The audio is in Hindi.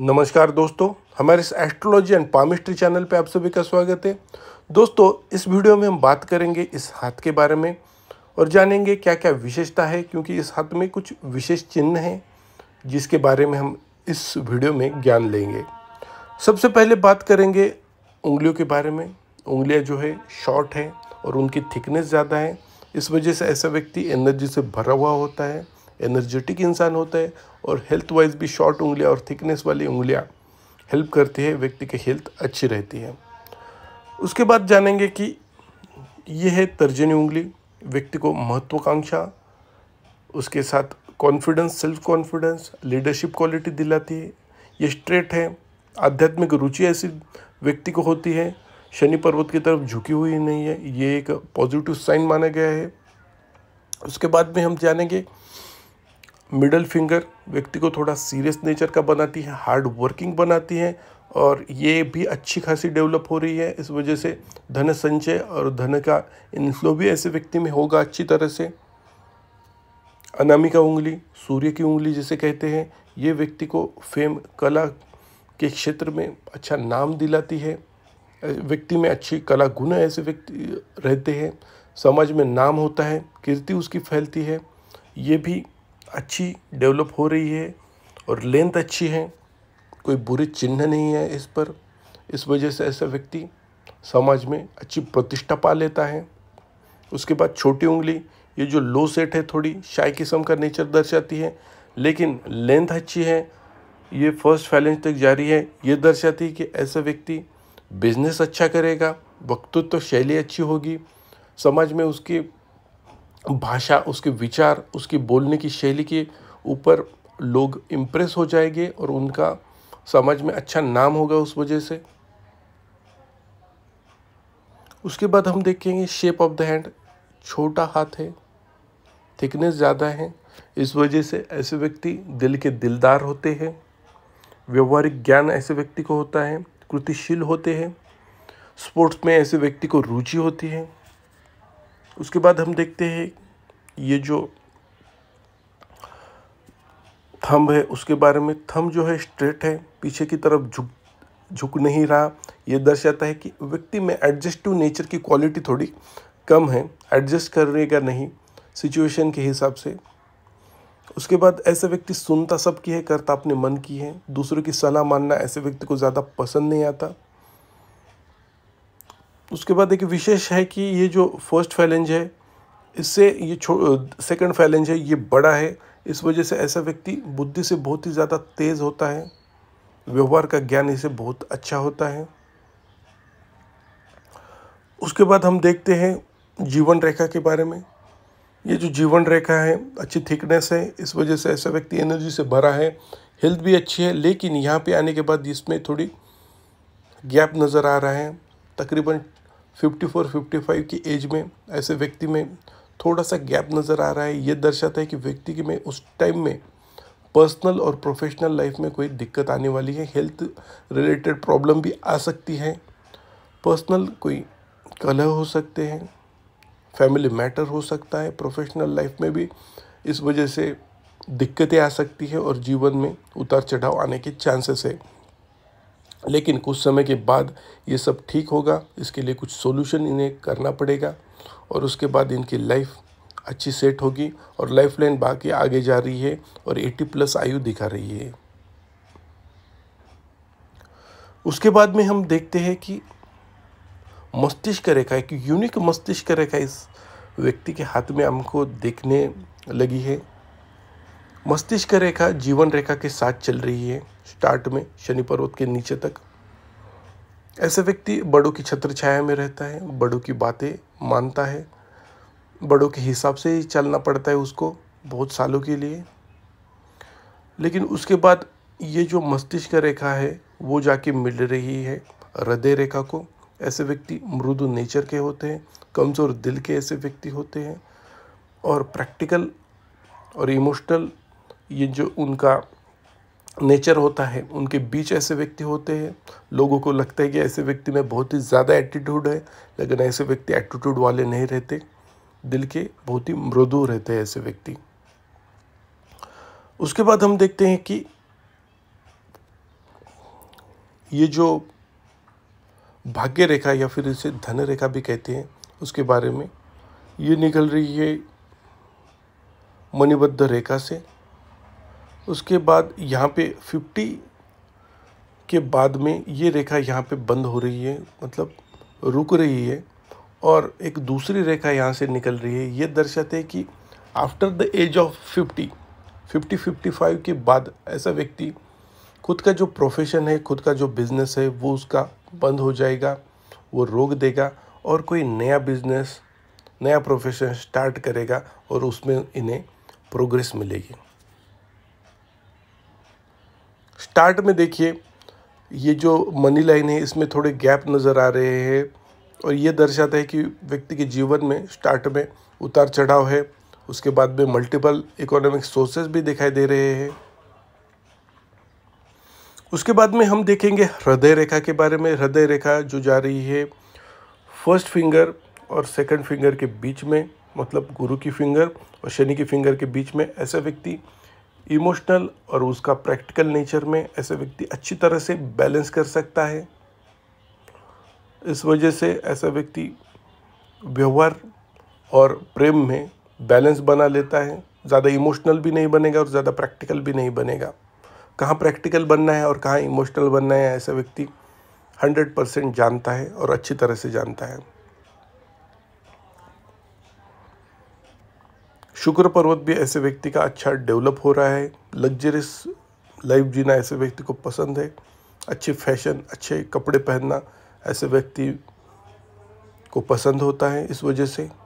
नमस्कार दोस्तों हमारे इस एस्ट्रोलॉजी एंड पामिस्ट्री चैनल पे आप सभी का स्वागत है दोस्तों इस वीडियो में हम बात करेंगे इस हाथ के बारे में और जानेंगे क्या क्या विशेषता है क्योंकि इस हाथ में कुछ विशेष चिन्ह हैं जिसके बारे में हम इस वीडियो में ज्ञान लेंगे सबसे पहले बात करेंगे उंगलियों के बारे में उंगलियाँ जो है शॉर्ट हैं और उनकी थिकनेस ज़्यादा है इस वजह से ऐसा व्यक्ति एनर्जी से भरा हुआ होता है एनर्जेटिक इंसान होता है और हेल्थ वाइज भी शॉर्ट उंगलियाँ और थिकनेस वाली उंगलियाँ हेल्प करती है व्यक्ति की हेल्थ अच्छी रहती है उसके बाद जानेंगे कि यह है तर्जनी उंगली व्यक्ति को महत्वाकांक्षा उसके साथ confidence self confidence leadership quality दिलाती है ये स्ट्रेट है आध्यात्मिक रुचि ऐसी व्यक्ति को होती है शनि पर्वत की तरफ झुकी हुई नहीं है ये एक पॉजिटिव साइन माना गया है उसके बाद में हम जानेंगे मिडल फिंगर व्यक्ति को थोड़ा सीरियस नेचर का बनाती है हार्ड वर्किंग बनाती है और ये भी अच्छी खासी डेवलप हो रही है इस वजह से धन संचय और धन का इन्फ्लो भी ऐसे व्यक्ति में होगा अच्छी तरह से अनामिका उंगली सूर्य की उंगली जिसे कहते हैं ये व्यक्ति को फेम कला के क्षेत्र में अच्छा नाम दिलाती है व्यक्ति में अच्छी कला गुण ऐसे व्यक्ति रहते हैं समाज में नाम होता है कीर्ति उसकी फैलती है ये भी अच्छी डेवलप हो रही है और लेंथ अच्छी है कोई बुरे चिन्ह नहीं है इस पर इस वजह से ऐसा व्यक्ति समाज में अच्छी प्रतिष्ठा पा लेता है उसके बाद छोटी उंगली ये जो लो सेट है थोड़ी शाय किस्म का नेचर दर्शाती है लेकिन लेंथ अच्छी है ये फर्स्ट फैलेंस तक जारी है ये दर्शाती है कि ऐसा व्यक्ति बिजनेस अच्छा करेगा वक्तृत्व तो शैली अच्छी होगी समाज में उसकी भाषा उसके विचार उसकी बोलने की शैली के ऊपर लोग इम्प्रेस हो जाएंगे और उनका समाज में अच्छा नाम होगा उस वजह से उसके बाद हम देखेंगे शेप ऑफ द हैंड छोटा हाथ है थिकनेस ज़्यादा है इस वजह से ऐसे व्यक्ति दिल के दिलदार होते हैं व्यवहारिक ज्ञान ऐसे व्यक्ति को होता है कृतिशील होते हैं स्पोर्ट्स में ऐसे व्यक्ति को रुचि होती है उसके बाद हम देखते हैं ये जो थंब है उसके बारे में थंब जो है स्ट्रेट है पीछे की तरफ झुक झुक नहीं रहा यह दर्शाता है कि व्यक्ति में एडजस्टिव नेचर की क्वालिटी थोड़ी कम है एडजस्ट करेगा का नहीं सिचुएशन के हिसाब से उसके बाद ऐसे व्यक्ति सुनता सबकी है करता अपने मन की है दूसरों की सलाह मानना ऐसे व्यक्ति को ज़्यादा पसंद नहीं आता उसके बाद एक विशेष है कि ये जो फर्स्ट फैलेंज है इससे ये छो सेकेंड फैलेंज है ये बड़ा है इस वजह से ऐसा व्यक्ति बुद्धि से बहुत ही ज़्यादा तेज़ होता है व्यवहार का ज्ञान इसे बहुत अच्छा होता है उसके बाद हम देखते हैं जीवन रेखा के बारे में ये जो जीवन रेखा है अच्छी थिकनेस है इस वजह से ऐसा व्यक्ति एनर्जी से भरा है हेल्थ भी अच्छी है लेकिन यहाँ पे आने के बाद इसमें थोड़ी गैप नज़र आ रहा है तकरीबन 54 55 की एज में ऐसे व्यक्ति में थोड़ा सा गैप नज़र आ रहा है ये दर्शाता है कि व्यक्ति के में उस टाइम में पर्सनल और प्रोफेशनल लाइफ में कोई दिक्कत आने वाली है हेल्थ रिलेटेड प्रॉब्लम भी आ सकती है पर्सनल कोई कलह हो सकते हैं फैमिली मैटर हो सकता है प्रोफेशनल लाइफ में भी इस वजह से दिक्कतें आ सकती है और जीवन में उतार चढ़ाव आने के चांसेस है लेकिन कुछ समय के बाद ये सब ठीक होगा इसके लिए कुछ सोल्यूशन इन्हें करना पड़ेगा और उसके बाद इनकी लाइफ अच्छी सेट होगी और लाइफ लाइन बाकी आगे जा रही है और 80 प्लस आयु दिखा रही है उसके बाद में हम देखते हैं कि मस्तिष्क रेखा एक यूनिक मस्तिष्क रेखा इस व्यक्ति के हाथ में हमको देखने लगी है मस्तिष्क रेखा जीवन रेखा के साथ चल रही है स्टार्ट में शनि पर्वत के नीचे तक ऐसे व्यक्ति बड़ों की छत्र छाया में रहता है बड़ों की बातें मानता है बड़ों के हिसाब से ही चलना पड़ता है उसको बहुत सालों के लिए लेकिन उसके बाद ये जो मस्तिष्क रेखा है वो जाके मिल रही है हृदय रेखा को ऐसे व्यक्ति मृदु नेचर के होते हैं कमज़ोर दिल के ऐसे व्यक्ति होते हैं और प्रैक्टिकल और इमोशनल ये जो उनका नेचर होता है उनके बीच ऐसे व्यक्ति होते हैं लोगों को लगता है कि ऐसे व्यक्ति में बहुत ही ज़्यादा एटीट्यूड है लेकिन ऐसे व्यक्ति एटीट्यूड वाले नहीं रहते दिल के बहुत ही मृदु रहते हैं ऐसे व्यक्ति उसके बाद हम देखते हैं कि ये जो भाग्य रेखा या फिर इसे धन रेखा भी कहते हैं उसके बारे में ये निकल रही है मणिबद्ध रेखा से उसके बाद यहाँ पे फिफ्टी के बाद में ये रेखा यहाँ पे बंद हो रही है मतलब रुक रही है और एक दूसरी रेखा यहाँ से निकल रही है ये दर्शाते हैं कि after the age of fifty fifty fifty five के बाद ऐसा व्यक्ति खुद का जो प्रोफेशन है खुद का जो बिज़नेस है वो उसका बंद हो जाएगा वो रोक देगा और कोई नया बिजनेस नया प्रोफेशन स्टार्ट करेगा और उसमें इन्हें प्रोग्रेस मिलेगी स्टार्ट में देखिए ये जो मनी लाइन है इसमें थोड़े गैप नज़र आ रहे हैं और ये दर्शाता है कि व्यक्ति के जीवन में स्टार्ट में उतार चढ़ाव है उसके बाद में मल्टीपल इकोनॉमिक सोर्सेज भी दिखाई दे रहे हैं उसके बाद में हम देखेंगे हृदय रेखा के बारे में हृदय रेखा जो जा रही है फर्स्ट फिंगर और सेकंड फिंगर के बीच में मतलब गुरु की फिंगर और शनि की फिंगर के बीच में ऐसा व्यक्ति इमोशनल और उसका प्रैक्टिकल नेचर में ऐसे व्यक्ति अच्छी तरह से बैलेंस कर सकता है इस वजह से ऐसा व्यक्ति व्यवहार और प्रेम में बैलेंस बना लेता है ज़्यादा इमोशनल भी नहीं बनेगा और ज़्यादा प्रैक्टिकल भी नहीं बनेगा कहाँ प्रैक्टिकल बनना है और कहाँ इमोशनल बनना है ऐसा व्यक्ति हंड्रेड परसेंट जानता है और अच्छी तरह से जानता है शुक्र पर्वत भी ऐसे व्यक्ति का अच्छा डेवलप हो रहा है लग्जरियस लाइफ जीना ऐसे व्यक्ति को पसंद है अच्छे फैशन अच्छे कपड़े पहनना ऐसे व्यक्ति को पसंद होता है इस वजह से